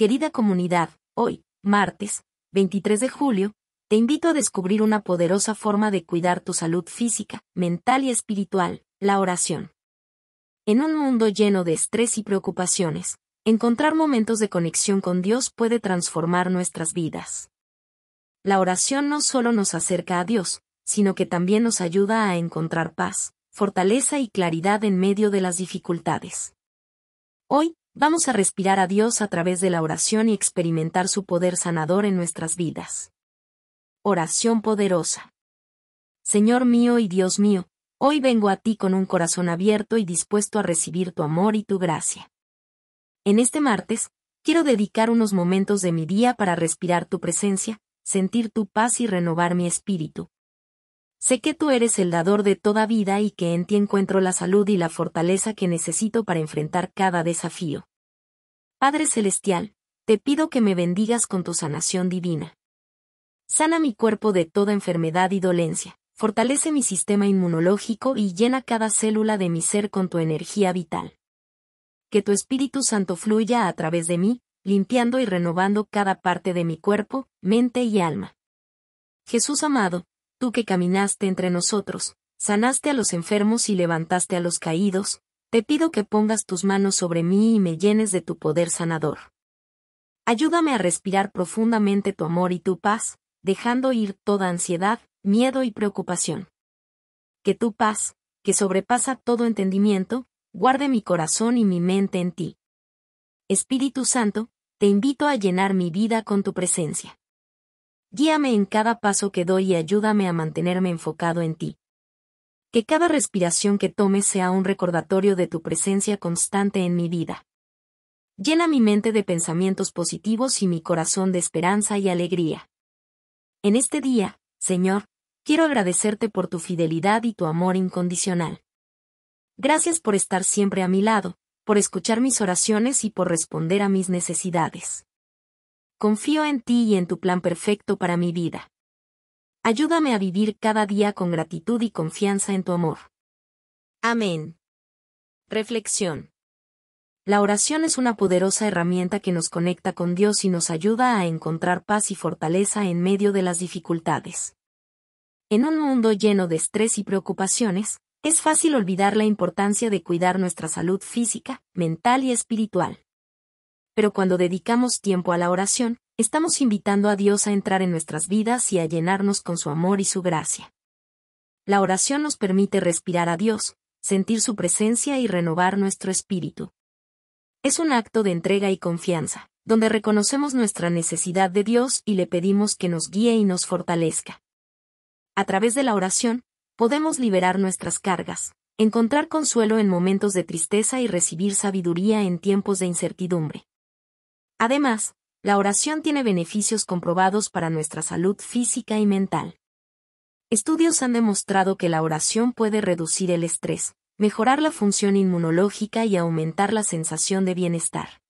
Querida comunidad, hoy, martes, 23 de julio, te invito a descubrir una poderosa forma de cuidar tu salud física, mental y espiritual, la oración. En un mundo lleno de estrés y preocupaciones, encontrar momentos de conexión con Dios puede transformar nuestras vidas. La oración no solo nos acerca a Dios, sino que también nos ayuda a encontrar paz, fortaleza y claridad en medio de las dificultades. Hoy, Vamos a respirar a Dios a través de la oración y experimentar su poder sanador en nuestras vidas. Oración poderosa. Señor mío y Dios mío, hoy vengo a ti con un corazón abierto y dispuesto a recibir tu amor y tu gracia. En este martes, quiero dedicar unos momentos de mi día para respirar tu presencia, sentir tu paz y renovar mi espíritu, Sé que tú eres el dador de toda vida y que en ti encuentro la salud y la fortaleza que necesito para enfrentar cada desafío. Padre Celestial, te pido que me bendigas con tu sanación divina. Sana mi cuerpo de toda enfermedad y dolencia, fortalece mi sistema inmunológico y llena cada célula de mi ser con tu energía vital. Que tu Espíritu Santo fluya a través de mí, limpiando y renovando cada parte de mi cuerpo, mente y alma. Jesús amado, tú que caminaste entre nosotros, sanaste a los enfermos y levantaste a los caídos, te pido que pongas tus manos sobre mí y me llenes de tu poder sanador. Ayúdame a respirar profundamente tu amor y tu paz, dejando ir toda ansiedad, miedo y preocupación. Que tu paz, que sobrepasa todo entendimiento, guarde mi corazón y mi mente en ti. Espíritu Santo, te invito a llenar mi vida con tu presencia. Guíame en cada paso que doy y ayúdame a mantenerme enfocado en ti. Que cada respiración que tome sea un recordatorio de tu presencia constante en mi vida. Llena mi mente de pensamientos positivos y mi corazón de esperanza y alegría. En este día, Señor, quiero agradecerte por tu fidelidad y tu amor incondicional. Gracias por estar siempre a mi lado, por escuchar mis oraciones y por responder a mis necesidades. Confío en ti y en tu plan perfecto para mi vida. Ayúdame a vivir cada día con gratitud y confianza en tu amor. Amén. Reflexión. La oración es una poderosa herramienta que nos conecta con Dios y nos ayuda a encontrar paz y fortaleza en medio de las dificultades. En un mundo lleno de estrés y preocupaciones, es fácil olvidar la importancia de cuidar nuestra salud física, mental y espiritual pero cuando dedicamos tiempo a la oración, estamos invitando a Dios a entrar en nuestras vidas y a llenarnos con su amor y su gracia. La oración nos permite respirar a Dios, sentir su presencia y renovar nuestro espíritu. Es un acto de entrega y confianza, donde reconocemos nuestra necesidad de Dios y le pedimos que nos guíe y nos fortalezca. A través de la oración, podemos liberar nuestras cargas, encontrar consuelo en momentos de tristeza y recibir sabiduría en tiempos de incertidumbre. Además, la oración tiene beneficios comprobados para nuestra salud física y mental. Estudios han demostrado que la oración puede reducir el estrés, mejorar la función inmunológica y aumentar la sensación de bienestar.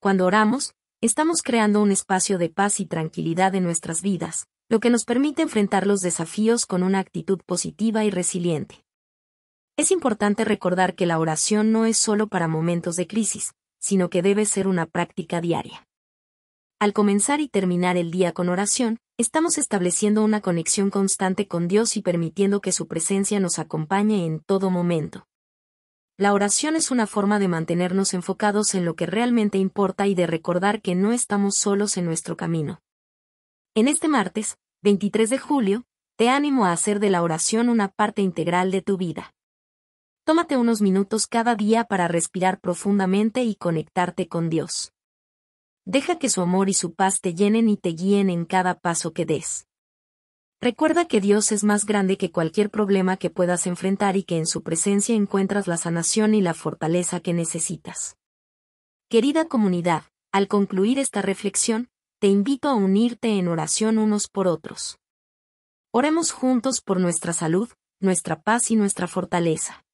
Cuando oramos, estamos creando un espacio de paz y tranquilidad en nuestras vidas, lo que nos permite enfrentar los desafíos con una actitud positiva y resiliente. Es importante recordar que la oración no es solo para momentos de crisis, sino que debe ser una práctica diaria. Al comenzar y terminar el día con oración, estamos estableciendo una conexión constante con Dios y permitiendo que su presencia nos acompañe en todo momento. La oración es una forma de mantenernos enfocados en lo que realmente importa y de recordar que no estamos solos en nuestro camino. En este martes, 23 de julio, te animo a hacer de la oración una parte integral de tu vida. Tómate unos minutos cada día para respirar profundamente y conectarte con Dios. Deja que su amor y su paz te llenen y te guíen en cada paso que des. Recuerda que Dios es más grande que cualquier problema que puedas enfrentar y que en su presencia encuentras la sanación y la fortaleza que necesitas. Querida comunidad, al concluir esta reflexión, te invito a unirte en oración unos por otros. Oremos juntos por nuestra salud, nuestra paz y nuestra fortaleza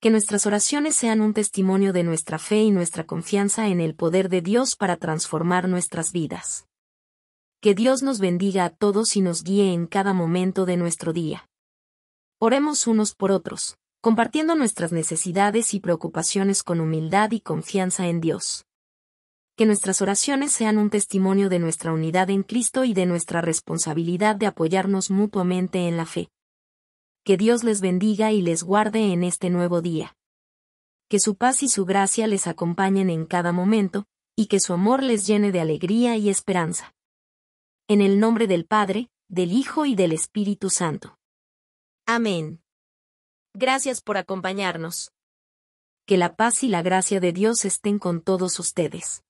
que nuestras oraciones sean un testimonio de nuestra fe y nuestra confianza en el poder de Dios para transformar nuestras vidas. Que Dios nos bendiga a todos y nos guíe en cada momento de nuestro día. Oremos unos por otros, compartiendo nuestras necesidades y preocupaciones con humildad y confianza en Dios. Que nuestras oraciones sean un testimonio de nuestra unidad en Cristo y de nuestra responsabilidad de apoyarnos mutuamente en la fe que Dios les bendiga y les guarde en este nuevo día. Que su paz y su gracia les acompañen en cada momento, y que su amor les llene de alegría y esperanza. En el nombre del Padre, del Hijo y del Espíritu Santo. Amén. Gracias por acompañarnos. Que la paz y la gracia de Dios estén con todos ustedes.